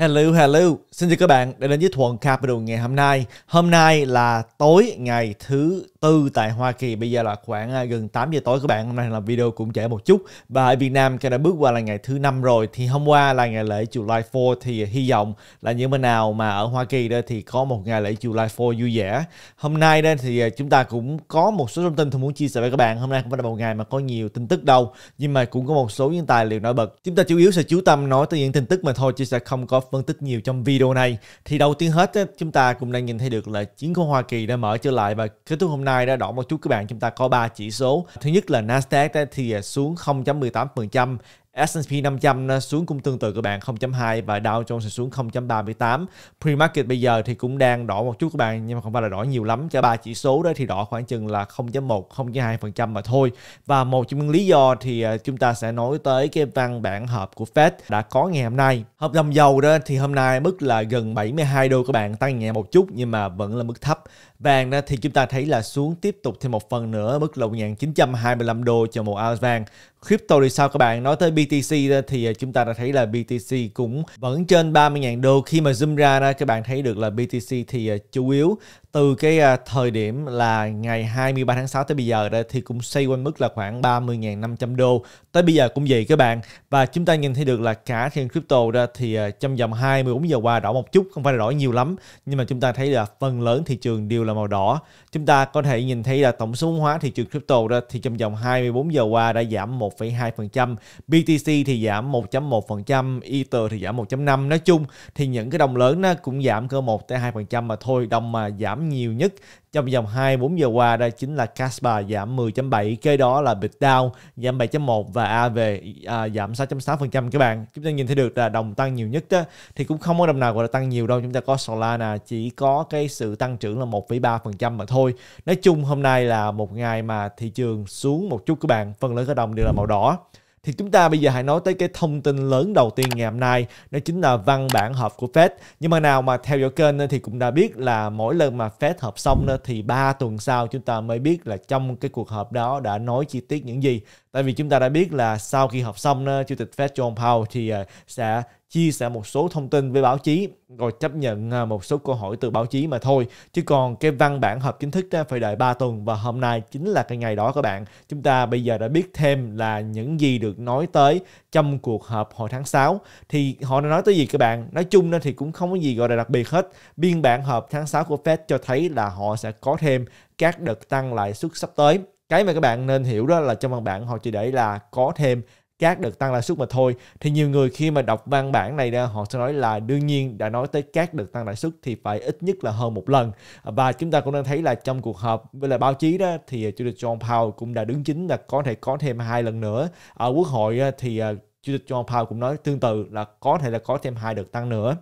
Hello, hello. Xin chào các bạn đã đến với Thuận Capital ngày hôm nay. Hôm nay là tối ngày thứ tư tại Hoa Kỳ bây giờ là khoảng à, gần 8 giờ tối các bạn hôm nay là video cũng trễ một chút và ở Việt Nam cái đã bước qua là ngày thứ năm rồi thì hôm qua là ngày lễ July 4 thì hy vọng là những bên nào mà ở Hoa Kỳ đây thì có một ngày lễ July 4 vui vẻ hôm nay đây thì à, chúng ta cũng có một số thông tin tôi muốn chia sẻ với các bạn hôm nay không phải là một ngày mà có nhiều tin tức đâu nhưng mà cũng có một số những tài liệu nổi bật chúng ta chủ yếu sẽ chú tâm nói tới những tin tức mà thôi chứ sẽ không có phân tích nhiều trong video này thì đầu tiên hết chúng ta cũng đang nhìn thấy được là chiến của Hoa Kỳ đã mở trở lại và kết thúc hôm nay nay đó đỏ một chút các bạn chúng ta có ba chỉ số thứ nhất là Nasdaq thì à, xuống 0.18% S&P 500 ờ, xuống cũng tương tự các bạn 0.2 và Dow Jones xuống 0.38. Pre-market bây giờ thì cũng đang đỏ một chút các bạn nhưng mà không phải là đỏ nhiều lắm. Cho ba chỉ số đó thì đỏ khoảng chừng là 0.1, 0.2% mà thôi. Và một trong những lý do thì ờ, chúng ta sẽ nói tới cái văn bản họp của Fed đã có ngày hôm nay. Hợp đồng dầu đó thì hôm nay mức là gần 72 đô các bạn tăng nhẹ một chút nhưng mà vẫn là mức thấp. Vàng thì chúng ta thấy là xuống tiếp tục thêm một phần nữa mức là 1925 đô cho một ounce vàng crypto thì sao các bạn? Nói tới BTC thì à, chúng ta đã thấy là BTC cũng vẫn trên 30.000 đô khi mà zoom ra các bạn thấy được là BTC thì à, chủ yếu từ cái à, thời điểm là ngày 23 tháng 6 tới bây giờ đây thì cũng xây quanh mức là khoảng 30.500 đô tới bây giờ cũng vậy các bạn và chúng ta nhìn thấy được là cả trên crypto ra thì à, trong vòng 24 giờ qua đỏ một chút không phải là đỏ nhiều lắm nhưng mà chúng ta thấy là phần lớn thị trường đều là màu đỏ chúng ta có thể nhìn thấy là tổng số hóa thị trường crypto ra thì trong vòng 24 giờ qua đã giảm 1,2% BTC thì giảm 1.1% Ether thì giảm 1.5 nói chung thì những cái đồng lớn nó cũng giảm cơ 1 tới 2% mà thôi đồng mà giảm giảm nhiều nhất trong vòng 24 giờ qua đó chính là Casper giảm 10.7, kế đó là Bitdao giảm 7.1 và AV à, giảm 6.6% các bạn. Chúng ta nhìn thấy được là đồng tăng nhiều nhất đó, thì cũng không có đồng nào gọi là tăng nhiều đâu. Chúng ta có Solana chỉ có cái sự tăng trưởng là 1,3% mà thôi. Nói chung hôm nay là một ngày mà thị trường xuống một chút các bạn, phần lớn các đồng đều là màu đỏ. Thì chúng ta bây giờ hãy nói tới cái thông tin lớn đầu tiên ngày hôm nay Đó chính là văn bản họp của Fed Nhưng mà nào mà theo dõi kênh thì cũng đã biết là mỗi lần mà Fed họp xong thì 3 tuần sau chúng ta mới biết là trong cái cuộc họp đó đã nói chi tiết những gì Tại vì chúng ta đã biết là sau khi họp xong Chủ tịch Fed John Powell thì ờ, sẽ chia sẻ một số thông tin với báo chí rồi chấp nhận à, một số câu hỏi từ báo chí mà thôi chứ còn cái văn bản hợp chính thức đó phải đợi 3 tuần và hôm nay chính là cái ngày đó các bạn chúng ta bây giờ đã biết thêm là những gì được nói tới trong cuộc họp hồi tháng 6 thì họ đã nói tới gì các bạn nói chung nên thì cũng không có gì gọi là đặc biệt hết biên bản họp tháng 6 của Fed cho thấy là họ sẽ có thêm các đợt tăng lãi suất sắp tới cái mà các bạn nên hiểu đó là trong văn bản họ chỉ để là có thêm các đợt tăng lãi suất mà thôi thì nhiều người khi mà đọc văn bản này ra họ sẽ nói là đương nhiên đã nói tới các đợt tăng lãi suất thì phải ít nhất là hơn một lần và chúng ta cũng đang thấy là trong cuộc họp với lại báo chí đó thì chủ tịch John Powell cũng đã đứng chính là có thể có thêm hai lần nữa ở quốc hội thì à, chủ tịch John Powell cũng nói tương tự là có thể là có thêm hai đợt tăng nữa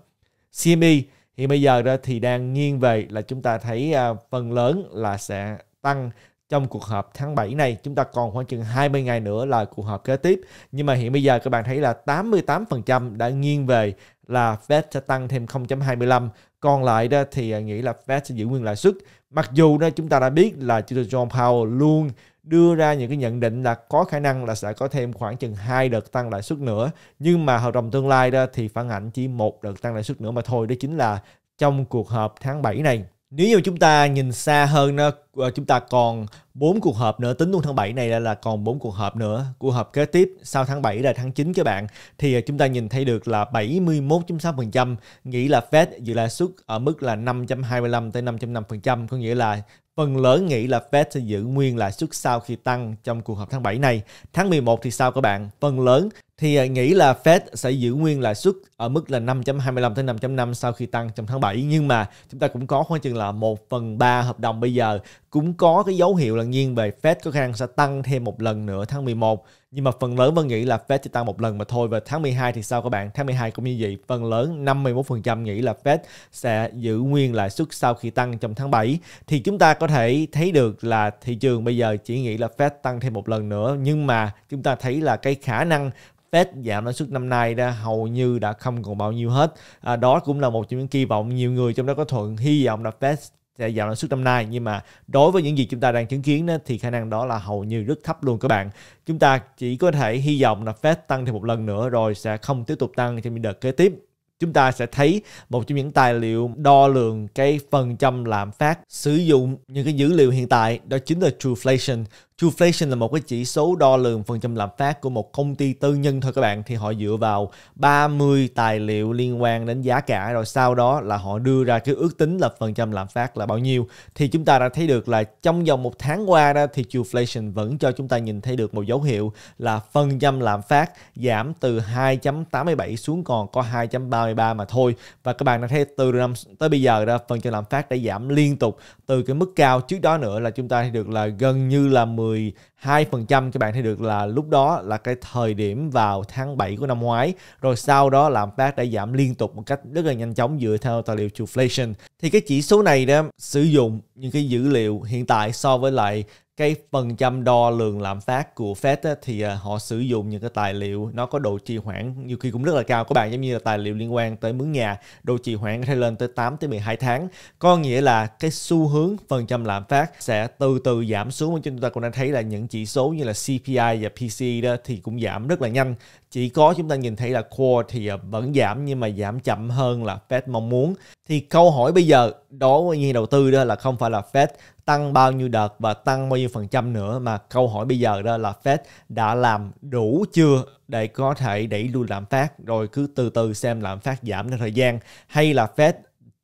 CME thì bây giờ đó thì đang nghiêng về là chúng ta thấy à, phần lớn là sẽ tăng trong cuộc họp tháng 7 này chúng ta còn khoảng chừng 20 ngày nữa là cuộc họp kế tiếp nhưng mà hiện bây giờ các bạn thấy là 88% đã nghiêng về là Fed sẽ tăng thêm 0.25 còn lại đó thì à, nghĩ là Fed sẽ giữ nguyên lãi suất mặc dù đó chúng ta đã biết là chủ tịch John Powell luôn đưa ra những cái nhận định là có khả năng là sẽ có thêm khoảng chừng hai đợt tăng lãi suất nữa nhưng mà hợp đồng tương lai đó thì phản ảnh chỉ một đợt tăng lãi suất nữa mà thôi đó chính là trong cuộc họp tháng 7 này nếu như chúng ta nhìn xa hơn Ờ, chúng ta còn 4 cuộc họp nữa tính luôn tháng 7 này là còn 4 cuộc họp nữa cuộc họp kế tiếp sau tháng 7 là tháng 9 các bạn thì ờ, chúng ta nhìn thấy được là 71.6% nghĩ là Fed dự lãi suất ở mức là 5.25 tới 5.5% có nghĩa là Phần lớn nghĩ là Fed sẽ giữ nguyên lãi suất sau khi tăng trong cuộc họp tháng 7 này. Tháng 11 thì sao các bạn? Phần lớn thì ờ, nghĩ là Fed sẽ giữ nguyên lãi suất ở mức là 5.25 tới 5.5 sau khi tăng trong tháng 7 nhưng mà chúng ta cũng có khoảng chừng là 1 phần 3 hợp đồng bây giờ cũng có cái dấu hiệu là nghiêng về Fed có khả năng sẽ tăng thêm một lần nữa tháng 11 nhưng mà phần lớn vẫn nghĩ là Fed chỉ tăng một lần mà thôi và tháng 12 thì sao các bạn tháng 12 cũng như vậy phần lớn 51% nghĩ là Fed sẽ giữ nguyên lãi suất sau khi tăng trong tháng 7 thì chúng ta có thể thấy được là thị trường bây giờ chỉ nghĩ là Fed tăng thêm một lần nữa nhưng mà chúng ta thấy là cái khả năng Fed giảm lãi suất năm nay đã hầu như đã không còn bao nhiêu hết. À, đó cũng là một trong những kỳ vọng nhiều người trong đó có thuận hy vọng là Fed giảm lãi suất năm nay nhưng mà đối với những gì chúng ta đang chứng kiến thì khả năng đó là hầu như rất thấp luôn các bạn chúng ta chỉ có thể hy vọng là Fed tăng thêm một lần nữa rồi sẽ không tiếp tục tăng trong những đợt kế tiếp chúng ta sẽ thấy một trong những tài liệu đo lường cái phần trăm lạm phát sử dụng những cái dữ liệu hiện tại đó chính là trueflation Trueflation là một cái chỉ số đo lường phần trăm lạm phát của một công ty tư nhân thôi các bạn thì họ dựa vào 30 tài liệu liên quan đến giá cả rồi sau đó là họ đưa ra cái ước tính là phần trăm lạm phát là bao nhiêu thì chúng ta đã thấy được là trong vòng một tháng qua đó thì Trueflation vẫn cho chúng ta nhìn thấy được một dấu hiệu là phần trăm lạm phát giảm từ 2.87 xuống còn có 2.33 mà thôi và các bạn đã thấy từ năm tới bây giờ đó phần trăm lạm phát đã giảm liên tục từ cái mức cao trước đó nữa là chúng ta thấy được là gần như là 10 12% các bạn thấy được là lúc đó là cái thời điểm vào tháng 7 của năm ngoái rồi sau đó lạm phát đã giảm liên tục một cách rất là nhanh chóng dựa theo tài liệu inflation thì cái chỉ số này đó sử dụng những cái dữ liệu hiện tại so với lại cái phần trăm đo lường lạm phát của Fed á, thì à, họ sử dụng những cái tài liệu nó có độ trì hoãn nhiều khi cũng rất là cao các bạn giống như là tài liệu liên quan tới mướn nhà độ trì hoãn có thể lên tới 8 tới 12 tháng có nghĩa là cái xu hướng phần trăm lạm phát sẽ từ từ giảm xuống chúng ta cũng đang thấy là những chỉ số như là CPI và PC đó thì cũng giảm rất là nhanh chỉ có chúng ta nhìn thấy là core thì à, vẫn giảm nhưng mà giảm chậm hơn là Fed mong muốn. Thì câu hỏi bây giờ đối với nhà đầu tư đó là không phải là Fed tăng bao nhiêu đợt và tăng bao nhiêu phần trăm nữa mà câu hỏi bây giờ đó là Fed đã làm đủ chưa để có thể đẩy lùi lạm phát rồi cứ từ từ xem lạm phát giảm theo thời gian hay là Fed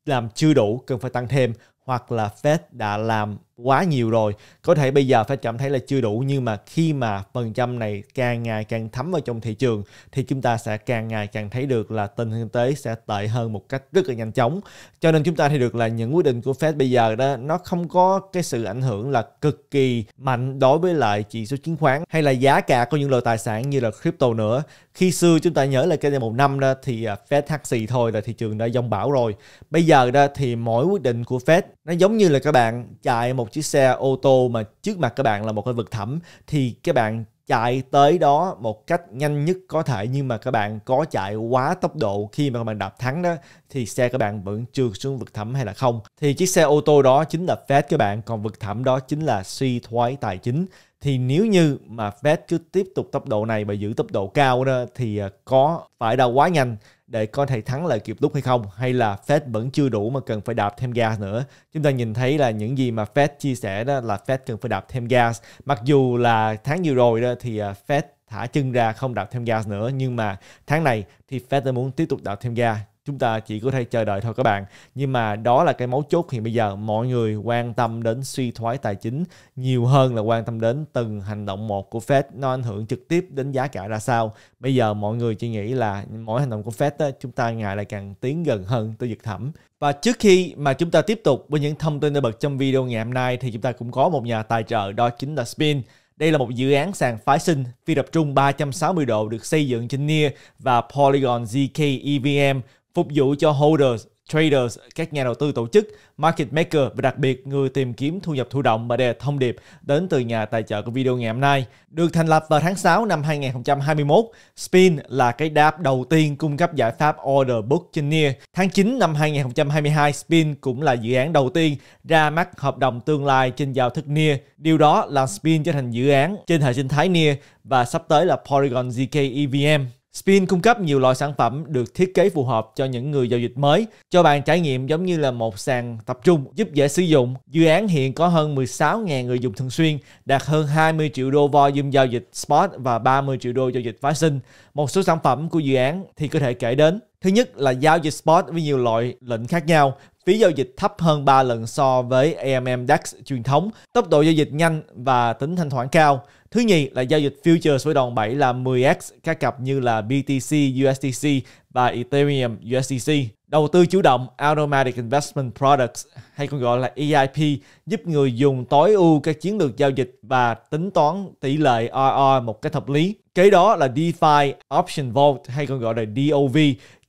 làm chưa đủ cần phải tăng thêm hoặc là Fed đã làm quá nhiều rồi có thể bây giờ phải cảm thấy là chưa đủ nhưng mà khi mà phần trăm này càng ngày càng thấm vào trong thị trường thì chúng ta sẽ càng ngày càng thấy được là tình hình kinh tế sẽ tệ hơn một cách rất là nhanh chóng cho nên chúng ta thấy được là những quyết định của Fed bây giờ đó nó không có cái sự ảnh hưởng là cực kỳ mạnh đối với lại chỉ số chứng khoán hay là giá cả của những loại tài sản như là crypto nữa khi xưa chúng ta nhớ là cái một năm đó thì à, Fed thắt xì thôi là thị trường đã dông bão rồi bây giờ đó thì mỗi quyết định của Fed nó giống như là các bạn chạy một một chiếc xe ô tô mà trước mặt các bạn là một cái vực thẳm thì các bạn chạy tới đó một cách nhanh nhất có thể nhưng mà các bạn có chạy quá tốc độ khi mà các bạn đạp thắng đó thì xe các bạn vẫn trượt xuống vực thẳm hay là không thì chiếc xe ô tô đó chính là Fed các bạn còn vực thẳm đó chính là suy thoái tài chính thì nếu như mà Fed cứ tiếp tục tốc độ này và giữ tốc độ cao đó thì à, có phải là quá nhanh để có thể thắng lại kịp lúc hay không hay là Fed vẫn chưa đủ mà cần phải đạp thêm gas nữa. Chúng ta nhìn thấy là những gì mà Fed chia sẻ đó là Fed cần phải đạp thêm gas. Mặc dù là tháng vừa rồi đó thì à, Fed thả chân ra không đạp thêm gas nữa nhưng mà tháng này thì Fed đã muốn tiếp tục đạp thêm gas chúng ta chỉ có thể chờ đợi thôi các bạn nhưng mà đó là cái mấu chốt hiện bây giờ mọi người quan tâm đến suy thoái tài chính nhiều hơn là quan tâm đến từng hành động một của Fed nó ảnh hưởng trực tiếp đến giá cả ra sao bây giờ mọi người chỉ nghĩ là mỗi hành động của Fed đó, chúng ta ngày lại càng tiến gần hơn tới vực thẳm và trước khi mà chúng ta tiếp tục với những thông tin nổi bật trong video ngày hôm nay thì chúng ta cũng có một nhà tài trợ đó chính là Spin đây là một dự án sàn phái sinh phi tập trung 360 độ được xây dựng trên Near và Polygon ZK EVM phục vụ cho holders, traders, các nhà đầu tư tổ chức, market maker và đặc biệt người tìm kiếm thu nhập thụ động và đề thông điệp đến từ nhà tài trợ của video ngày hôm nay. Được thành lập vào tháng 6 năm 2021, Spin là cái đáp đầu tiên cung cấp giải pháp Order Book trên NEAR. Tháng 9 năm 2022, Spin cũng là dự án đầu tiên ra mắt hợp đồng tương lai trên giao thức NEAR. Điều đó làm Spin trở thành dự án trên hệ sinh thái NEAR và sắp tới là Polygon ZK EVM. Spin cung cấp nhiều loại sản phẩm được thiết kế phù hợp cho những người giao dịch mới, cho bạn trải nghiệm giống như là một sàn tập trung giúp dễ sử dụng. Dự án hiện có hơn 16.000 người dùng thường xuyên, đạt hơn 20 triệu đô volume giao dịch spot và 30 triệu đô giao dịch phái sinh. Một số sản phẩm của dự án thì có thể kể đến. Thứ nhất là giao dịch spot với nhiều loại lệnh khác nhau, phí giao dịch thấp hơn 3 lần so với AMM DAX truyền thống, tốc độ giao dịch nhanh và tính thanh khoản cao. Thứ nhì là giao dịch futures với đòn bẩy là 10x các cặp như là BTC, USDC và Ethereum, USDC. Đầu tư chủ động Automatic Investment Products hay còn gọi là EIP giúp người dùng tối ưu các chiến lược giao dịch và tính toán tỷ lệ RR một cách hợp lý. Kế đó là DeFi Option Vault hay còn gọi là DOV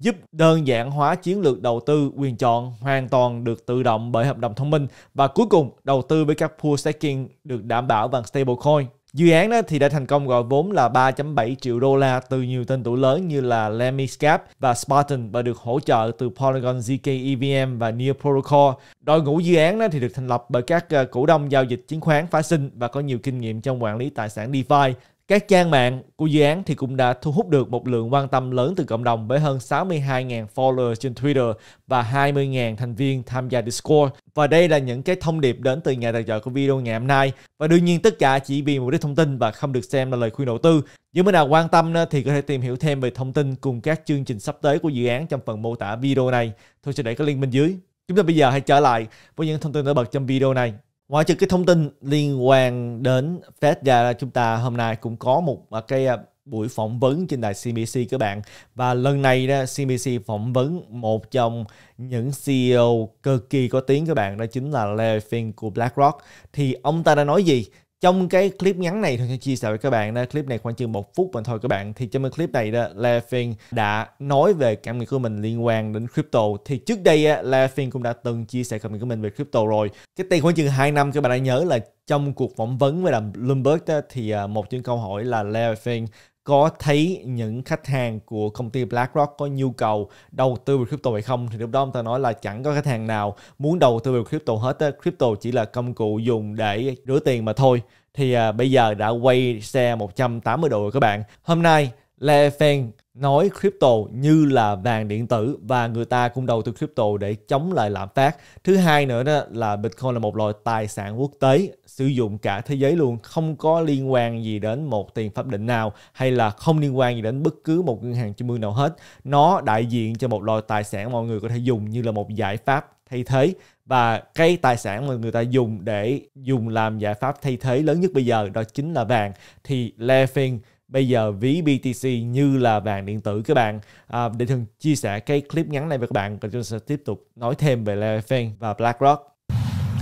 giúp đơn giản hóa chiến lược đầu tư quyền chọn hoàn toàn được tự động bởi hợp đồng thông minh và cuối cùng đầu tư với các pool staking được đảm bảo bằng stablecoin. Dự án đó thì đã thành công gọi vốn là 3.7 triệu đô la từ nhiều tên tuổi lớn như là Lemniscap và Spartan và được hỗ trợ từ Polygon ZK EVM và Near Protocol. Đội ngũ dự án đó thì được thành lập bởi các ờ, cổ đông giao dịch chứng khoán phái sinh và có nhiều kinh nghiệm trong quản lý tài sản DeFi. Các trang mạng của dự án thì cũng đã thu hút được một lượng quan tâm lớn từ cộng đồng với hơn 62.000 follower trên Twitter và 20.000 thành viên tham gia Discord. Và đây là những cái thông điệp đến từ nhà tài trợ của video ngày hôm nay. Và đương nhiên tất cả chỉ vì mục đích thông tin và không được xem là lời khuyên đầu tư. Nếu mà nào quan tâm thì có thể tìm hiểu thêm về thông tin cùng các chương trình sắp tới của dự án trong phần mô tả video này. Tôi sẽ để cái link bên dưới. Chúng ta bây giờ hãy trở lại với những thông tin nổi bật trong video này ngoại trừ cái thông tin liên quan đến Fed ra chúng ta hôm nay cũng có một à, cái à, buổi phỏng vấn trên đài CBC các bạn và lần này đó CBC phỏng vấn một trong những CEO cực kỳ có tiếng các bạn đó chính là Larry Fink của BlackRock thì ông ta đã nói gì trong cái clip ngắn này Thuận chia sẻ với các bạn đó, clip này khoảng chừng một phút mà thôi các bạn thì trong cái clip này đó Laughing đã nói về cảm nghĩ của mình liên quan đến crypto thì trước đây á, Laughing cũng đã từng chia sẻ cảm nghĩ của mình về crypto rồi cái tiền khoảng chừng 2 năm các bạn đã nhớ là trong cuộc phỏng vấn với đàm Bloomberg đó, thì à, một trong câu hỏi là Laughing có thấy những khách hàng của công ty BlackRock có nhu cầu đầu tư về crypto hay không thì lúc đó ông ta nói là chẳng có khách hàng nào muốn đầu tư về crypto hết á. crypto chỉ là công cụ dùng để rửa tiền mà thôi thì à, bây giờ đã quay xe 180 độ rồi các bạn hôm nay Le Feng nói crypto như là vàng điện tử và người ta cũng đầu tư crypto để chống lại lạm phát. Thứ hai nữa đó là Bitcoin là một loại tài sản quốc tế sử dụng cả thế giới luôn, không có liên quan gì đến một tiền pháp định nào hay là không liên quan gì đến bất cứ một ngân hàng trung ương nào hết. Nó đại diện cho một loại tài sản mọi người có thể dùng như là một giải pháp thay thế và cái tài sản mà người ta dùng để dùng làm giải pháp thay thế lớn nhất bây giờ đó chính là vàng thì Levin bây giờ ví BTC như là vàng điện tử các bạn à, để thường chia sẻ cái clip ngắn này với các bạn còn chúng sẽ tiếp tục nói thêm về Larry và BlackRock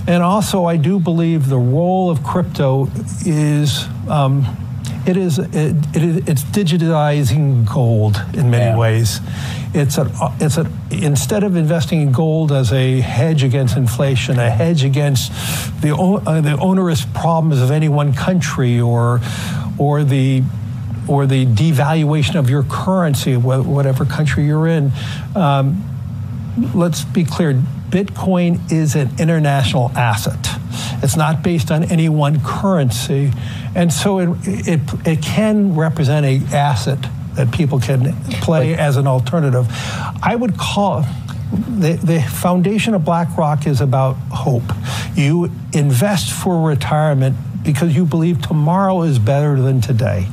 And also, I do believe the role of crypto is um, it is it, it, it's digitizing gold in many yeah. ways. It's a, it's a, instead of investing in gold as a hedge against inflation, a hedge against the uh, the onerous problems of any one country or or the or the devaluation of your currency, whatever country you're in. Um, let's be clear Bitcoin is an international asset. It's not based on any one currency. And so it, it, it can represent an asset that people can play as an alternative. I would call the, the foundation of BlackRock is about hope. You invest for retirement because you believe tomorrow is better than today.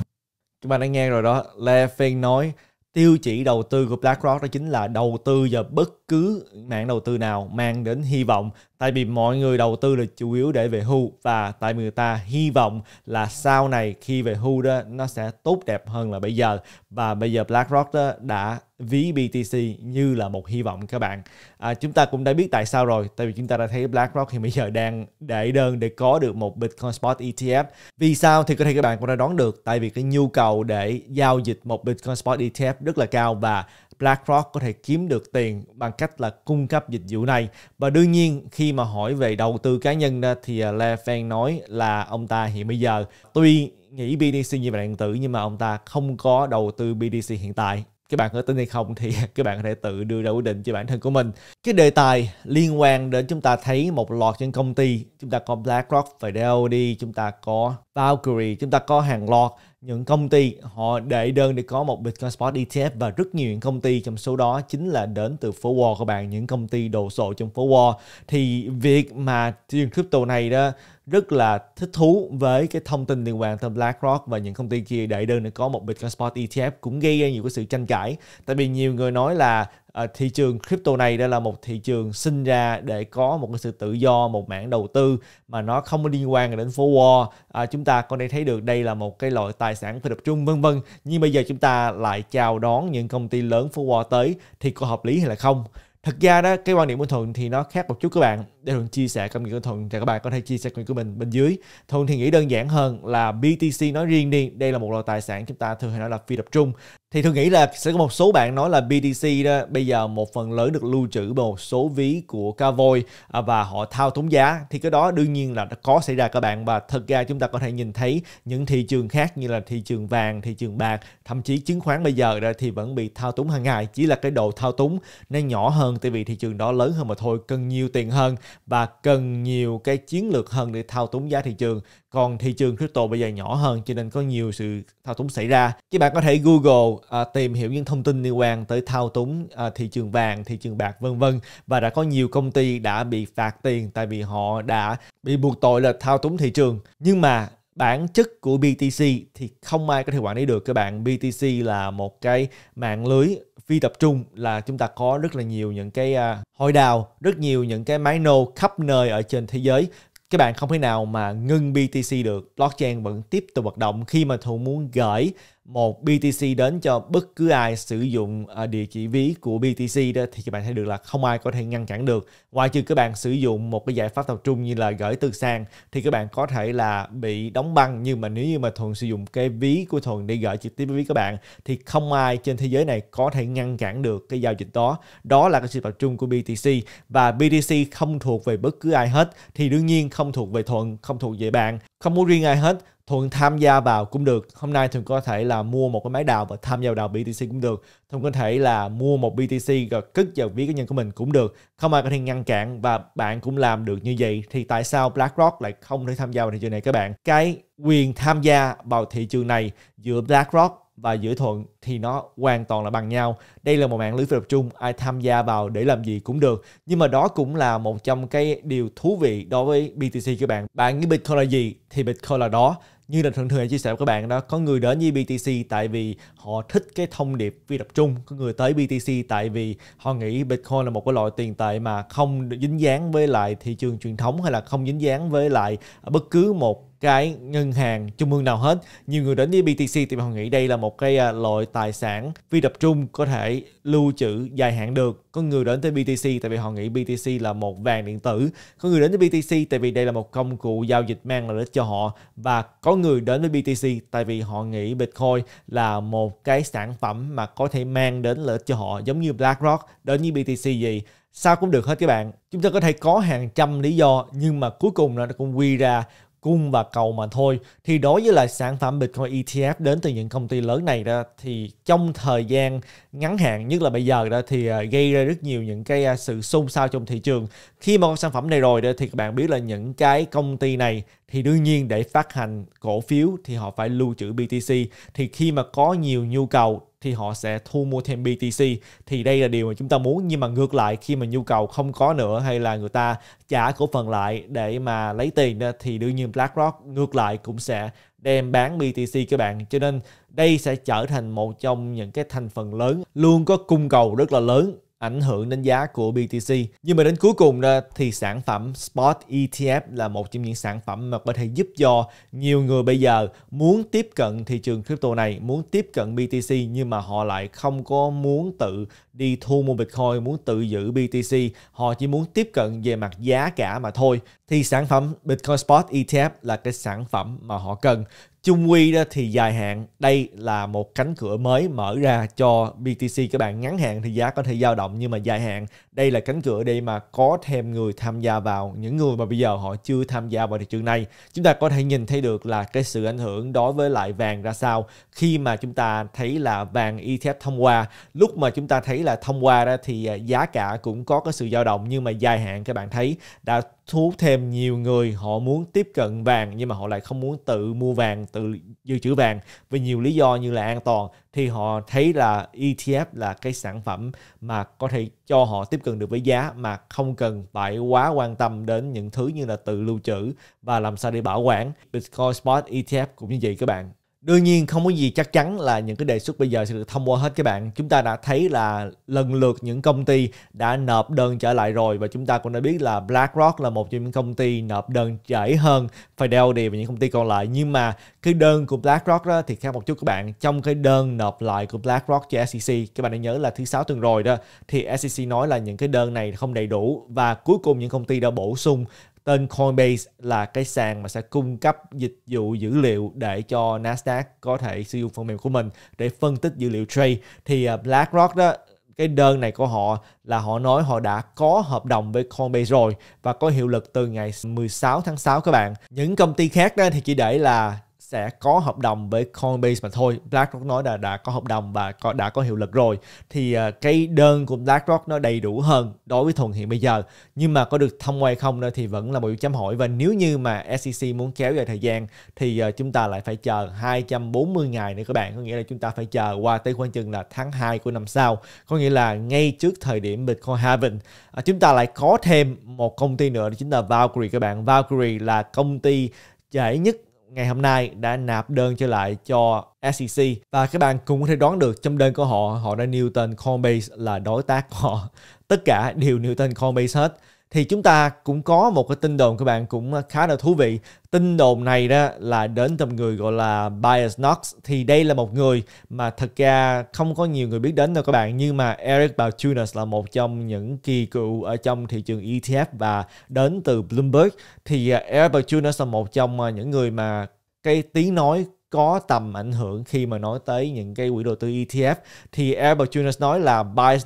chúng ta đã nghe rồi đó Le Phiên nói tiêu chỉ đầu tư của BlackRock đó chính là đầu tư vào bất cứ mạng đầu tư nào mang đến hy vọng tại vì mọi người đầu tư là chủ yếu để về hưu và tại vì người ta hy vọng là sau này khi về hưu đó nó sẽ tốt đẹp hơn là bây giờ và bây giờ BlackRock đó đã ví BTC như là một hy vọng các bạn à, chúng ta cũng đã biết tại sao rồi tại vì chúng ta đã thấy BlackRock thì bây giờ đang để đơn để có được một Bitcoin Spot ETF vì sao thì có thể các bạn cũng đã đoán được tại vì cái nhu cầu để giao dịch một Bitcoin Spot ETF rất là cao và BlackRock có thể kiếm được tiền bằng cách là cung cấp dịch vụ này. Và đương nhiên khi mà hỏi về đầu tư cá nhân đó, thì à, Le Fan nói là ông ta hiện bây giờ tuy nghĩ BDC như vậy điện tử nhưng mà ông ta không có đầu tư BDC hiện tại các bạn có tin hay không thì các bạn có thể tự đưa ra quyết định cho bản thân của mình. Cái đề tài liên quan đến chúng ta thấy một loạt trên công ty, chúng ta có BlackRock và DOD, chúng ta có Valkyrie, chúng ta có hàng loạt những công ty họ đệ đơn để có một Bitcoin Spot ETF và rất nhiều những công ty trong số đó chính là đến từ phố Wall các bạn những công ty đồ sộ trong phố Wall thì việc mà thị trường crypto này đó rất là thích thú với cái thông tin liên quan tới BlackRock và những công ty kia đại đơn để có một Bitcoin Spot ETF cũng gây ra nhiều cái sự tranh cãi tại vì nhiều người nói là À, thị trường crypto này đây là một thị trường sinh ra để có một cái sự tự do một mảng đầu tư mà nó không liên quan đến phố Wall à, chúng ta có thể thấy được đây là một cái loại tài sản phi tập trung vân vân nhưng bây giờ chúng ta lại chào đón những công ty lớn phố Wall tới thì có hợp lý hay là không thực ra đó cái quan điểm của thuận thì nó khác một chút các bạn để luôn chia sẻ cảm nghĩ của Thuận thì các bạn có thể chia sẻ cảm nghĩ của mình bên dưới. Thuận thì nghĩ đơn giản hơn là BTC nói riêng đi, đây là một loại tài sản chúng ta thường hay nói là phi tập trung. Thì Thuận nghĩ là sẽ có một số bạn nói là BTC đó bây giờ một phần lớn được lưu trữ bởi một số ví của Cavoy à, và họ thao túng giá thì cái đó đương nhiên là có xảy ra các bạn và thật ra chúng ta có thể nhìn thấy những thị trường khác như là thị trường vàng, thị trường bạc, thậm chí chứng khoán bây giờ ra thì vẫn bị thao túng hàng ngày chỉ là cái độ thao túng nó nhỏ hơn tại vì thị trường đó lớn hơn mà thôi cần nhiều tiền hơn và cần nhiều cái chiến lược hơn để thao túng giá thị trường còn thị trường crypto bây giờ nhỏ hơn cho nên có nhiều sự thao túng xảy ra các bạn có thể google à, tìm hiểu những thông tin liên quan tới thao túng à, thị trường vàng thị trường bạc vân vân và đã có nhiều công ty đã bị phạt tiền tại vì họ đã bị buộc tội là thao túng thị trường nhưng mà bản chất của BTC thì không ai có thể quản lý được các bạn. BTC là một cái mạng lưới phi tập trung là chúng ta có rất là nhiều những cái à, hội đào, rất nhiều những cái máy nô khắp nơi ở trên thế giới. Các bạn không thể nào mà ngưng BTC được. Blockchain vẫn tiếp tục hoạt động khi mà thụ muốn gửi một BTC đến cho bất cứ ai sử dụng à, địa chỉ ví của BTC đó thì các bạn thấy được là không ai có thể ngăn cản được. Ngoài trừ các bạn sử dụng một cái giải pháp tập trung như là gửi từ sang thì các bạn có thể là bị đóng băng nhưng mà nếu như mà Thuận sử dụng cái ví của Thuận để gửi trực tiếp với các bạn thì không ai trên thế giới này có thể ngăn cản được cái giao dịch đó. Đó là cái sự tập trung của BTC và BTC không thuộc về bất cứ ai hết thì đương nhiên không thuộc về Thuận, không thuộc về bạn, không muốn riêng ai hết Thuận tham gia vào cũng được. Hôm nay Thuận có thể là mua một cái máy đào và tham gia vào đào BTC cũng được. Thuận có thể là mua một BTC rồi cất vào ví cá nhân của mình cũng được. Không ai có thể ngăn cản và bạn cũng làm được như vậy. Thì tại sao BlackRock lại không thể tham gia vào thị trường này các bạn? Cái quyền tham gia vào thị trường này giữa BlackRock và giữa thuận thì nó hoàn toàn là bằng nhau. Đây là một mạng lưới phi tập trung, ai tham gia vào để làm gì cũng được. Nhưng mà đó cũng là một trong cái điều thú vị đối với BTC các bạn. Bạn nghĩ Bitcoin là gì thì Bitcoin là đó như là thường thường chia sẻ với các bạn đó có người đến với BTC tại vì họ thích cái thông điệp phi tập trung có người tới BTC tại vì họ nghĩ Bitcoin là một cái loại tiền tệ mà không dính dáng với lại thị trường truyền thống hay là không dính dáng với lại bất cứ một cái ngân hàng trung ương nào hết nhiều người đến với BTC thì họ nghĩ đây là một cái à, loại tài sản phi tập trung có thể lưu trữ dài hạn được có người đến tới BTC tại vì họ nghĩ BTC là một vàng điện tử có người đến với BTC tại vì đây là một công cụ giao dịch mang lợi ích cho họ và có người đến với BTC tại vì họ nghĩ Bitcoin là một cái sản phẩm mà có thể mang đến lợi ích cho họ giống như BlackRock đến với BTC gì sao cũng được hết các bạn chúng ta có thể có hàng trăm lý do nhưng mà cuối cùng nó cũng quy ra cung và cầu mà thôi thì đối với lại sản phẩm Bitcoin ETF đến từ những công ty lớn này đó thì trong thời gian ngắn hạn nhất là bây giờ đó thì à, gây ra rất nhiều những cái à, sự xôn xao trong thị trường khi mà có sản phẩm này rồi thì các bạn biết là những cái công ty này thì đương nhiên để phát hành cổ phiếu thì họ phải lưu trữ BTC thì khi mà có nhiều nhu cầu thì họ sẽ thu mua thêm BTC thì đây là điều mà chúng ta muốn nhưng mà ngược lại khi mà nhu cầu không có nữa hay là người ta trả cổ phần lại để mà lấy tiền thì đương nhiên BlackRock ngược lại cũng sẽ đem bán BTC các bạn cho nên đây sẽ trở thành một trong những cái thành phần lớn luôn có cung cầu rất là lớn ảnh hưởng đến giá của BTC. Nhưng mà đến cuối cùng thì sản phẩm Spot ETF là một trong những sản phẩm mà có thể giúp cho nhiều người bây giờ muốn tiếp cận thị trường crypto này, muốn tiếp cận BTC nhưng mà họ lại không có muốn tự đi thu mua Bitcoin, muốn tự giữ BTC, họ chỉ muốn tiếp cận về mặt giá cả mà thôi. Thì sản phẩm Bitcoin Spot ETF là cái sản phẩm mà họ cần chung quy đó thì dài hạn đây là một cánh cửa mới mở ra cho BTC các bạn ngắn hạn thì giá có thể dao động nhưng mà dài hạn đây là cánh cửa để mà có thêm người tham gia vào những người mà bây giờ họ chưa tham gia vào thị trường này chúng ta có thể nhìn thấy được là cái sự ảnh hưởng đối với lại vàng ra sao khi mà chúng ta thấy là vàng ETF thông qua lúc mà chúng ta thấy là thông qua đó thì à, giá cả cũng có cái sự dao động nhưng mà dài hạn các bạn thấy đã thu hút thêm nhiều người họ muốn tiếp cận vàng nhưng mà họ lại không muốn tự mua vàng tự dự trữ vàng vì nhiều lý do như là an toàn thì họ thấy là ETF là cái sản phẩm mà có thể cho họ tiếp cận được với giá mà không cần phải quá quan tâm đến những thứ như là tự lưu trữ và làm sao để bảo quản Bitcoin Spot ETF cũng như vậy các bạn đương nhiên không có gì chắc chắn là những cái đề xuất bây giờ sẽ được thông qua hết các bạn chúng ta đã thấy là lần lượt những công ty đã nộp đơn trở lại rồi và chúng ta cũng đã biết là BlackRock là một trong những công ty nộp đơn trễ hơn Fidelity và những công ty còn lại nhưng mà cái đơn của BlackRock đó thì khác một chút các bạn trong cái đơn nộp lại của BlackRock cho SEC các bạn đã nhớ là thứ sáu tuần rồi đó thì SEC nói là những cái đơn này không đầy đủ và cuối cùng những công ty đã bổ sung Tên Coinbase là cái sàn mà sẽ cung cấp dịch vụ dữ liệu để cho Nasdaq có thể sử dụng phần mềm của mình để phân tích dữ liệu trade. Thì à, BlackRock đó cái đơn này của họ là họ nói họ đã có hợp đồng với Coinbase rồi và có hiệu lực từ ngày 16 tháng 6 các bạn. Những công ty khác đó thì chỉ để là sẽ có hợp đồng với Coinbase mà thôi. BlackRock nói là đã có hợp đồng và có, đã có hiệu lực rồi. Thì ờ, cái đơn của BlackRock nó đầy đủ hơn đối với Thuận hiện bây giờ. Nhưng mà có được thông qua hay không nữa thì vẫn là một chấm hỏi. Và nếu như mà SEC muốn kéo dài thời gian thì ờ, chúng ta lại phải chờ 240 ngày nữa các bạn. Có nghĩa là chúng ta phải chờ qua tới khoảng chừng là tháng 2 của năm sau. Có nghĩa là ngay trước thời điểm Bitcoin halving ờ, chúng ta lại có thêm một công ty nữa đó chính là Valkyrie các bạn. Valkyrie là công ty trễ nhất ngày hôm nay đã nạp đơn trở lại cho SEC và các bạn cũng có thể đoán được trong đơn của họ họ đã nêu tên Coinbase là đối tác của họ tất cả đều nêu tên Coinbase hết thì chúng ta cũng có một cái tin đồn các bạn cũng khá là thú vị. Tin đồn này đó là đến từ người gọi là Bias Knox thì đây là một người mà thật ra không có nhiều người biết đến đâu các bạn nhưng mà Eric Balchunas là một trong những kỳ cựu ở trong thị trường ETF và đến từ Bloomberg thì à, Eric Balchunas là một trong à, những người mà cái tiếng nói có tầm ảnh hưởng khi mà nói tới những cái quỹ đầu tư ETF thì Albert Jones nói là buy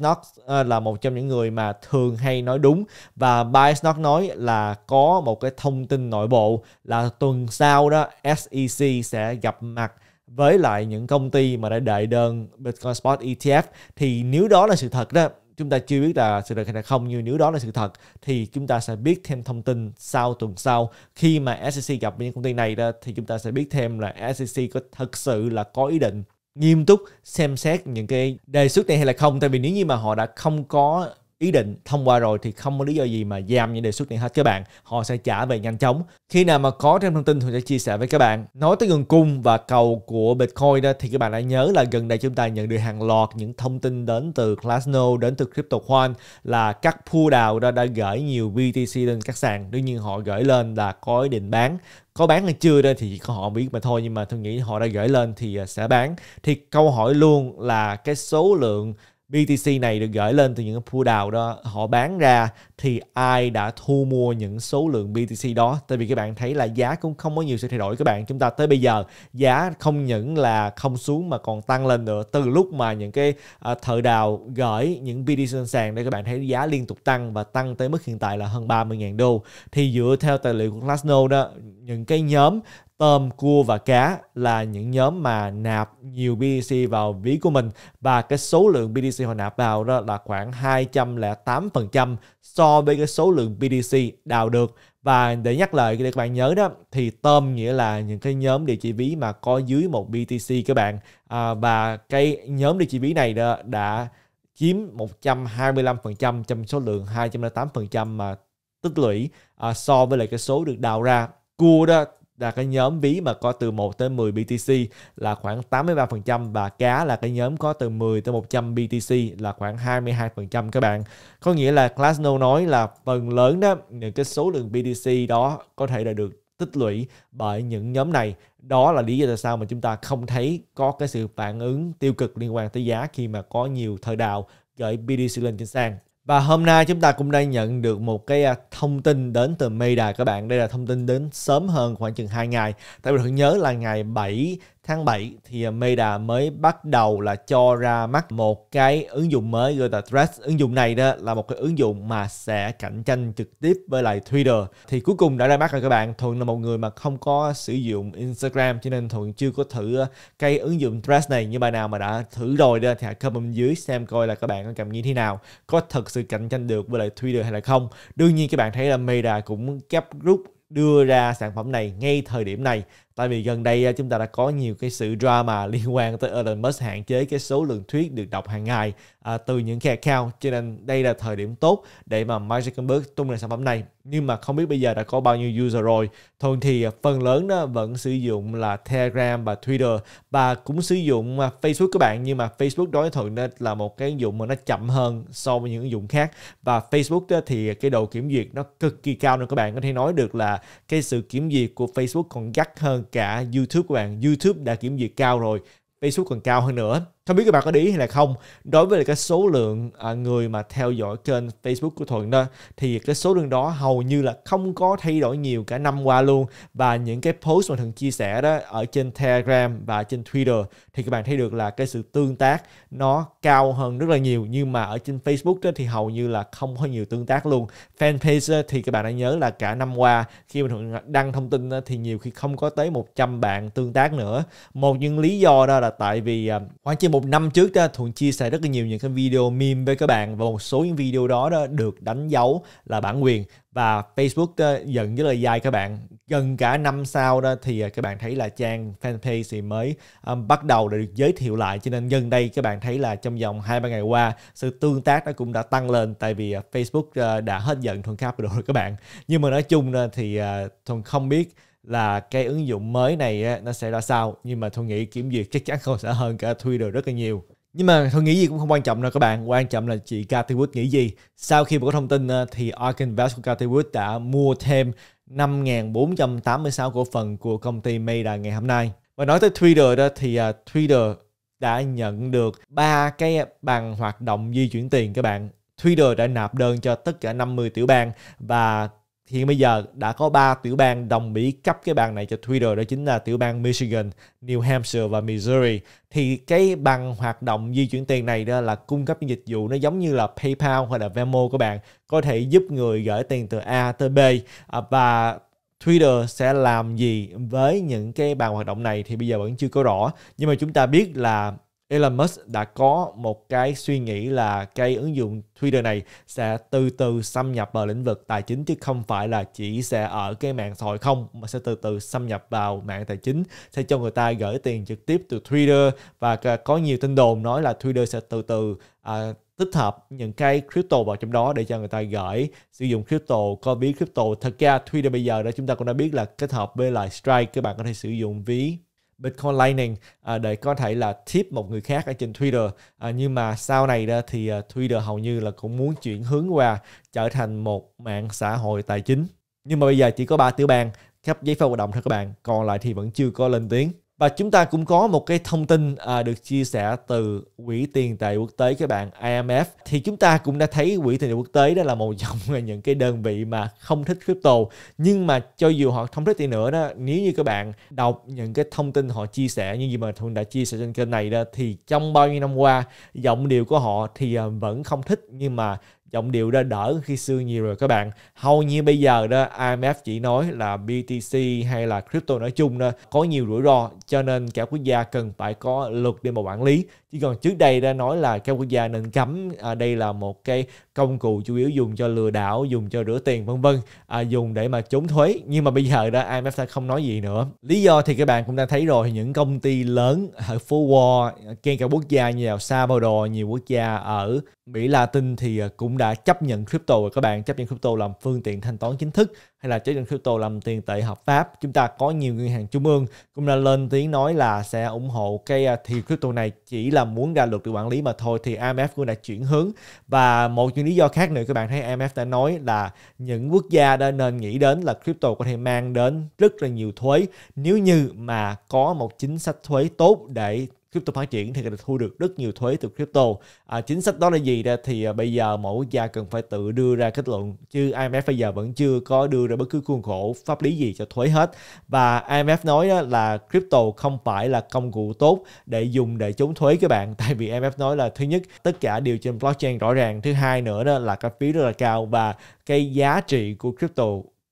ờ, là một trong những người mà thường hay nói đúng và buy nói là có một cái thông tin nội bộ là tuần sau đó SEC sẽ gặp mặt với lại những công ty mà đã đại đơn Bitcoin Spot ETF thì nếu đó là sự thật đó chúng ta chưa biết là sự thật hay là không nhưng nếu đó là sự thật thì chúng ta sẽ biết thêm thông tin sau tuần sau khi mà SEC gặp những công ty này đó thì chúng ta sẽ biết thêm là SEC có thật sự là có ý định nghiêm túc xem xét những cái đề xuất này hay là không tại vì nếu như mà họ đã không có ý định thông qua rồi thì không có lý do gì mà giảm những đề xuất này hết các bạn họ sẽ trả về nhanh chóng khi nào mà có thêm thông tin thì sẽ chia sẻ với các bạn nói tới nguồn cung và cầu của bitcoin đó thì các bạn đã nhớ là gần đây chúng ta nhận được hàng loạt những thông tin đến từ Glassnode đến từ CryptoQuant là các pool đào đó đã gửi nhiều BTC lên các sàn đương nhiên họ gửi lên là có ý định bán có bán hay chưa đây thì chỉ có họ biết mà thôi nhưng mà tôi nghĩ họ đã gửi lên thì à, sẽ bán thì câu hỏi luôn là cái số lượng BTC này được gửi lên từ những pool đào đó họ bán ra thì ai đã thu mua những số lượng BTC đó tại vì các bạn thấy là giá cũng không có nhiều sự thay đổi các bạn chúng ta tới bây giờ giá không những là không xuống mà còn tăng lên nữa từ lúc mà những cái uh, thợ đào gửi những BTC lên sàn để các bạn thấy giá liên tục tăng và tăng tới mức hiện tại là hơn 30.000 đô thì dựa theo tài liệu của Glassnode đó những cái nhóm tôm, cua và cá là những nhóm mà nạp nhiều BTC vào ví của mình và cái số lượng BTC họ nạp vào đó là khoảng 208% so với cái số lượng BTC đào được và để nhắc lại để các bạn nhớ đó thì tôm nghĩa là những cái nhóm địa chỉ ví mà có dưới một BTC các bạn à, và cái nhóm địa chỉ ví này đó đã chiếm 125% trong số lượng 208% mà tích lũy à, so với lại cái số được đào ra cua đó là cái nhóm ví mà có từ 1 tới 10 BTC là khoảng 83% và cá là cái nhóm có từ 10 tới 100 BTC là khoảng 22% các bạn. Có nghĩa là Classno nói là phần lớn đó những cái số lượng BTC đó có thể là được tích lũy bởi những nhóm này. Đó là lý do tại sao mà chúng ta không thấy có cái sự phản ứng tiêu cực liên quan tới giá khi mà có nhiều thời đào gửi BTC lên trên sàn. Và hôm nay chúng ta cũng đang nhận được một cái à, thông tin đến từ Meta các bạn. Đây là thông tin đến sớm hơn khoảng chừng 2 ngày. Tại vì hãy nhớ là ngày 7 tháng 7 thì Meta mới bắt đầu là cho ra mắt một cái ứng dụng mới gọi là Threads. Ứng dụng này đó là một cái ứng dụng mà sẽ cạnh tranh trực tiếp với lại Twitter. Thì cuối cùng đã ra mắt rồi các bạn. Thuận là một người mà không có sử dụng Instagram cho nên Thuận chưa có thử cái ứng dụng Threads này. như bạn nào mà đã thử rồi đó thì hãy comment dưới xem coi là các bạn có cảm nghĩ thế nào. Có thật sự cạnh tranh được với lại Twitter hay là không. Đương nhiên các bạn thấy là Meta cũng gấp rút đưa ra sản phẩm này ngay thời điểm này tại vì gần đây à, chúng ta đã có nhiều cái sự drama liên quan tới Elon Musk hạn chế cái số lượng thuyết được đọc hàng ngày à, từ những cái account cho nên đây là thời điểm tốt để mà Mark Zuckerberg tung ra sản phẩm này nhưng mà không biết bây giờ đã có bao nhiêu user rồi thường thì à, phần lớn đó vẫn sử dụng là Telegram và Twitter và cũng sử dụng Facebook các bạn nhưng mà Facebook đối thường nên là một cái ứng dụng mà nó chậm hơn so với những ứng dụng khác và Facebook đó thì cái độ kiểm duyệt nó cực kỳ cao nên các bạn có thể nói được là cái sự kiểm duyệt của Facebook còn gắt hơn cả YouTube của bạn. YouTube đã kiểm duyệt cao rồi, Facebook còn cao hơn nữa không biết các bạn có để ý hay là không đối với cái số lượng à, người mà theo dõi kênh Facebook của Thuận đó thì cái số lượng đó hầu như là không có thay đổi nhiều cả năm qua luôn và những cái post mà Thuận chia sẻ đó ở trên Telegram và trên Twitter thì các bạn thấy được là cái sự tương tác nó cao hơn rất là nhiều nhưng mà ở trên Facebook đó thì hầu như là không có nhiều tương tác luôn fanpage thì các bạn đã nhớ là cả năm qua khi mà Thuận đăng thông tin thì nhiều khi không có tới 100 bạn tương tác nữa một những lý do đó là tại vì khoảng à, chỉ một năm trước ta thuận chia sẻ rất là nhiều những cái video meme với các bạn và một số những video đó, đó được đánh dấu là bản quyền và Facebook đó, ờ, dẫn với lời dài các bạn gần cả năm sau đó thì ờ, các bạn thấy là trang fanpage thì mới um, bắt đầu được giới thiệu lại cho nên gần đây các bạn thấy là trong vòng hai ba ngày qua sự tương tác nó cũng đã tăng lên tại vì Facebook đã hết giận thuần capital rồi các bạn nhưng mà nói chung thì uh, thuần không biết là cái ứng dụng mới này nó sẽ ra sao nhưng mà tôi nghĩ kiểm duyệt chắc chắn không sẽ hơn cả Twitter rất là nhiều nhưng mà tôi nghĩ gì cũng không quan trọng đâu các bạn quan trọng là chị Cathy Wood nghĩ gì sau khi có thông tin ờ, thì Ark Invest của Cathy Wood đã mua thêm 5.486 cổ phần của công ty Meta ngày hôm nay và nói tới Twitter đó thì ờ, Twitter đã nhận được ba cái bằng hoạt động di chuyển tiền các bạn Twitter đã nạp đơn cho tất cả 50 tiểu bang và thì bây giờ đã có 3 tiểu bang đồng ý cấp cái bang này cho Twitter đó chính là tiểu bang Michigan, New Hampshire và Missouri thì cái bằng hoạt động di chuyển tiền này đó là cung cấp những dịch vụ nó giống như là PayPal hay là Venmo của bạn có thể giúp người gửi tiền từ A tới B à, và Twitter sẽ làm gì với những cái bàn hoạt động này thì bây giờ vẫn chưa có rõ nhưng mà chúng ta biết là Elon Musk đã có một cái suy nghĩ là cái ứng dụng Twitter này sẽ từ từ xâm nhập vào lĩnh vực tài chính chứ không phải là chỉ sẽ ở cái mạng xã hội không mà sẽ từ từ xâm nhập vào mạng tài chính sẽ cho người ta gửi tiền trực tiếp từ Twitter và có nhiều tin đồn nói là Twitter sẽ từ từ à, tích hợp những cái crypto vào trong đó để cho người ta gửi sử dụng crypto có ví crypto thật ra Twitter bây giờ đó chúng ta cũng đã biết là kết hợp với lại Strike các bạn có thể sử dụng ví Bitcoin Lightning à, để có thể là tip một người khác ở trên Twitter à, nhưng mà sau này ra thì à, Twitter hầu như là cũng muốn chuyển hướng qua trở thành một mạng xã hội tài chính nhưng mà bây giờ chỉ có ba tiểu bang cấp giấy phép hoạt động thôi các bạn còn lại thì vẫn chưa có lên tiếng và chúng ta cũng có một cái thông tin à, được chia sẻ từ quỹ tiền tệ quốc tế các bạn IMF thì chúng ta cũng đã thấy quỹ tiền tệ quốc tế đó là một trong những cái đơn vị mà không thích crypto nhưng mà cho dù họ không thích đi nữa đó nếu như các bạn đọc những cái thông tin họ chia sẻ như gì mà thường đã chia sẻ trên kênh này đó thì trong bao nhiêu năm qua giọng điệu của họ thì à, vẫn không thích nhưng mà giọng điệu đã đỡ khi xưa nhiều rồi các bạn hầu như bây giờ đó IMF chỉ nói là BTC hay là crypto nói chung đó có nhiều rủi ro cho nên các quốc gia cần phải có luật để mà quản lý chứ còn trước đây đã nói là các quốc gia nên cấm à, đây là một cái công cụ chủ yếu dùng cho lừa đảo dùng cho rửa tiền vân vân à, dùng để mà trốn thuế nhưng mà bây giờ đó IMF đã không nói gì nữa lý do thì các bạn cũng đã thấy rồi những công ty lớn ở phố Wall à, kể cả quốc gia như là Salvador nhiều quốc gia ở Mỹ Latin thì à, cũng đã chấp nhận crypto rồi các bạn, chấp nhận crypto làm phương tiện thanh toán chính thức hay là chấp nhận crypto làm tiền tệ hợp pháp. Chúng ta có nhiều ngân hàng trung ương cũng đã lên tiếng nói là sẽ ủng hộ cái à, thì crypto này chỉ là muốn ra luật được quản lý mà thôi thì IMF cũng đã chuyển hướng và một những lý do khác nữa các bạn thấy IMF đã nói là những quốc gia đã nên nghĩ đến là crypto có thể mang đến rất là nhiều thuế nếu như mà có một chính sách thuế tốt để crypto phát triển thì được thu được rất nhiều thuế từ crypto à, chính sách đó là gì ra thì à, bây giờ mỗi quốc gia cần phải tự đưa ra kết luận chứ IMF bây giờ vẫn chưa có đưa ra bất cứ khuôn khổ pháp lý gì cho thuế hết và IMF nói là crypto không phải là công cụ tốt để dùng để chống thuế các bạn tại vì IMF nói là thứ nhất tất cả đều trên blockchain rõ ràng thứ hai nữa đó là cái phí rất là cao và cái giá trị của crypto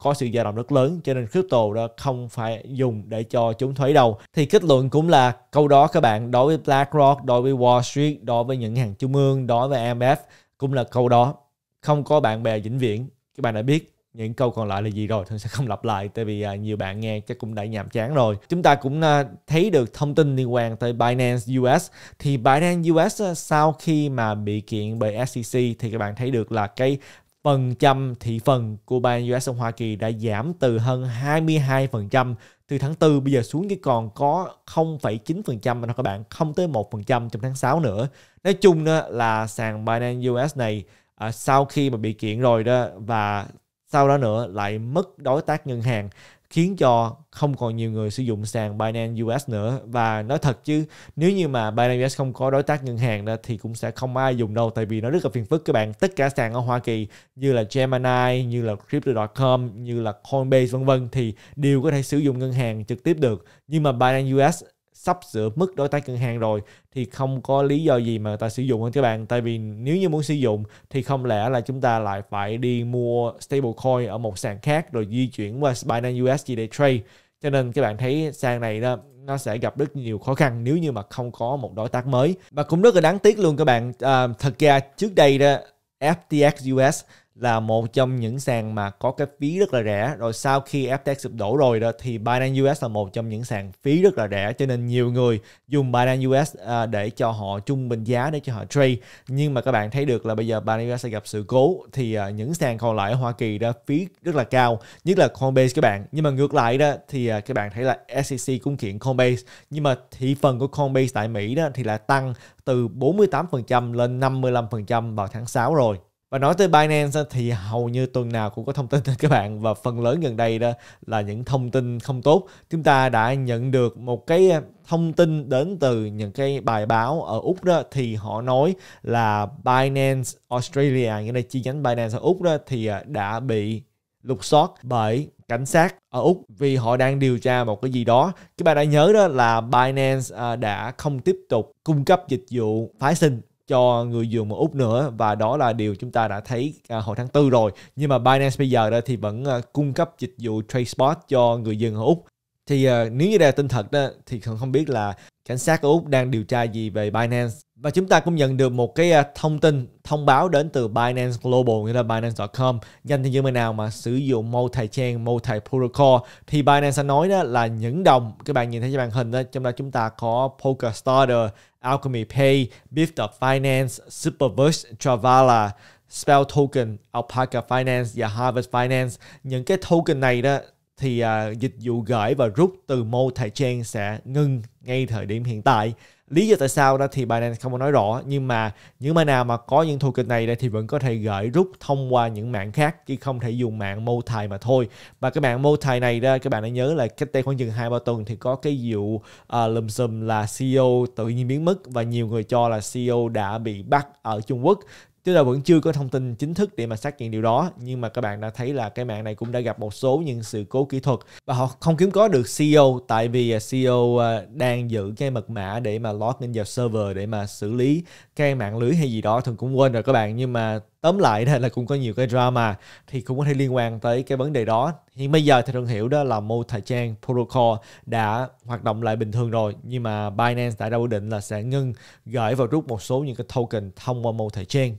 có sự dao động rất lớn cho nên crypto đó không phải dùng để cho chúng thấy đâu thì kết luận cũng là câu đó các bạn đối với BlackRock đối với Wall Street đối với những hàng trung ương đối với IMF cũng là câu đó không có bạn bè vĩnh viễn các bạn đã biết những câu còn lại là gì rồi thường sẽ không lặp lại tại vì à, nhiều bạn nghe chắc cũng đã nhàm chán rồi chúng ta cũng à, thấy được thông tin liên quan tới Binance US thì Binance US à, sau khi mà bị kiện bởi SEC thì các bạn thấy được là cái phần trăm thị phần của bang US Hoa Kỳ đã giảm từ hơn 22% từ tháng 4 bây giờ xuống chỉ còn có 0,9% mà các bạn không tới 1% trong tháng 6 nữa. Nói chung đó là sàn Binance US này à, sau khi mà bị kiện rồi đó và sau đó nữa lại mất đối tác ngân hàng khiến cho không còn nhiều người sử dụng sàn Binance US nữa và nói thật chứ nếu như mà Binance US không có đối tác ngân hàng đó thì cũng sẽ không ai dùng đâu tại vì nó rất là phiền phức các bạn tất cả sàn ở Hoa Kỳ như là Gemini như là Crypto.com như là Coinbase vân vân thì đều có thể sử dụng ngân hàng trực tiếp được nhưng mà Binance US sắp sửa mức đối tác ngân hàng rồi thì không có lý do gì mà người ta sử dụng hơn các bạn tại vì nếu như muốn sử dụng thì không lẽ là chúng ta lại phải đi mua stablecoin ở một sàn khác rồi di chuyển qua Binance USD để trade cho nên các bạn thấy sàn này đó nó sẽ gặp rất nhiều khó khăn nếu như mà không có một đối tác mới và cũng rất là đáng tiếc luôn các bạn à, thật ra trước đây đó FTX US là một trong những sàn mà có cái phí rất là rẻ rồi sau khi FTX sụp đổ rồi đó thì Binance US là một trong những sàn phí rất là rẻ cho nên nhiều người dùng Binance US à, để cho họ trung bình giá để cho họ trade nhưng mà các bạn thấy được là bây giờ Binance US sẽ gặp sự cố thì à, những sàn còn lại ở Hoa Kỳ đó phí rất là cao nhất là Coinbase các bạn nhưng mà ngược lại đó thì à, các bạn thấy là SEC cũng kiện Coinbase nhưng mà thị phần của Coinbase tại Mỹ đó thì là tăng từ 48% lên 55% vào tháng 6 rồi và nói tới Binance thì hầu như tuần nào cũng có thông tin các bạn và phần lớn gần đây đó là những thông tin không tốt. Chúng ta đã nhận được một cái à, thông tin đến từ những cái bài báo ở Úc đó thì họ nói là Binance Australia, nghĩa là chi nhánh Binance ở Úc đó thì à, đã bị lục soát bởi cảnh sát ở Úc vì họ đang điều tra một cái gì đó. Các bạn đã nhớ đó là Binance à, đã không tiếp tục cung cấp dịch vụ phái sinh cho người dùng một úc nữa và đó là điều chúng ta đã thấy à, hồi tháng tư rồi nhưng mà Binance bây giờ đó thì vẫn à, cung cấp dịch vụ TradeSpot cho người dân ở úc thì à, nếu như đây là tin thật đó thì không không biết là cảnh sát ở úc đang điều tra gì về Binance và chúng ta cũng nhận được một cái à, thông tin thông báo đến từ Binance Global như là Binance.com dành cho những người nào mà sử dụng multi chain multi protocol thì Binance sẽ nói đó là những đồng các bạn nhìn thấy trên màn hình đó trong đó chúng ta có Poker Starter, Alchemy Pay, Beefed Up Finance, Superverse, Travala, Spell Token, Alpaca Finance và Harvest Finance những cái token này đó thì uh, dịch vụ gửi và rút từ multi chain sẽ ngưng ngay thời điểm hiện tại lý do tại sao đó thì Binance không có nói rõ nhưng mà những mã nào mà có những token này đây thì vẫn có thể gửi rút thông qua những mạng khác chứ không thể dùng mạng mô thài mà thôi và cái mạng mô thài này ra các bạn đã nhớ là cách đây khoảng chừng hai ba tuần thì có cái vụ uh, lùm xùm là CEO tự nhiên biến mất và nhiều người cho là CEO đã bị bắt ở Trung Quốc Chúng là vẫn chưa có thông tin chính thức để mà xác nhận điều đó, nhưng mà các bạn đã thấy là cái mạng này cũng đã gặp một số những sự cố kỹ thuật và họ không kiếm có được CEO tại vì à, CEO à, đang giữ cái mật mã để mà login vào server để mà xử lý cái mạng lưới hay gì đó thường cũng quên rồi các bạn nhưng mà tóm lại đây là cũng có nhiều cái drama thì cũng có thể liên quan tới cái vấn đề đó hiện bây giờ thì thường hiểu đó là mô thời trang protocol đã hoạt động lại bình thường rồi nhưng mà Binance đã ra quyết định là sẽ ngưng gửi vào rút một số những cái token thông qua mô thời trang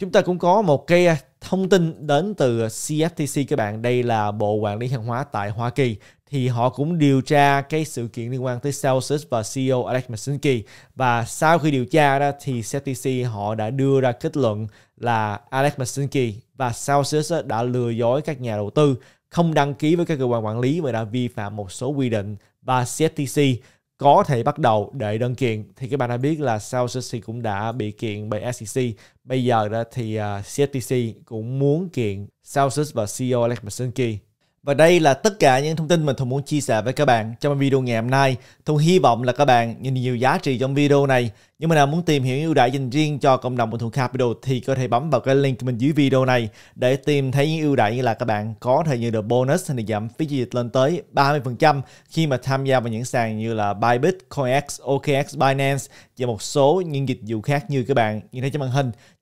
Chúng ta cũng có một cái à, thông tin đến từ CFTC các bạn. Đây là Bộ Quản lý Hàng hóa tại Hoa Kỳ. Thì họ cũng điều tra cái sự kiện liên quan tới Celsius và CEO Alex Masinski. Và sau khi điều tra đó thì CFTC họ đã đưa ra kết luận là Alex Masinski và Celsius đã lừa dối các nhà đầu tư không đăng ký với các cơ quan quản lý và đã vi phạm một số quy định và CFTC có thể bắt đầu để đơn kiện thì các bạn đã biết là South Jersey cũng đã bị kiện bởi SEC bây giờ đó thì uh, à, CFTC cũng muốn kiện South và CEO Alex Masinski và đây là tất cả những thông tin mình Thùng muốn chia sẻ với các bạn trong video ngày hôm nay. Thùng hy vọng là các bạn nhìn nhiều giá trị trong video này. Nhưng mà nào muốn tìm hiểu ưu đãi dành riêng cho cộng đồng của Thùng Capital thì có thể bấm vào cái link mình dưới video này để tìm thấy những ưu đãi như là các bạn có thể nhận được bonus hay giảm phí giao dịch lên tới 30% khi mà tham gia vào những sàn như là Bybit, CoinX, OKX, Binance và một số những dịch vụ khác như các bạn nhìn thấy trên màn hình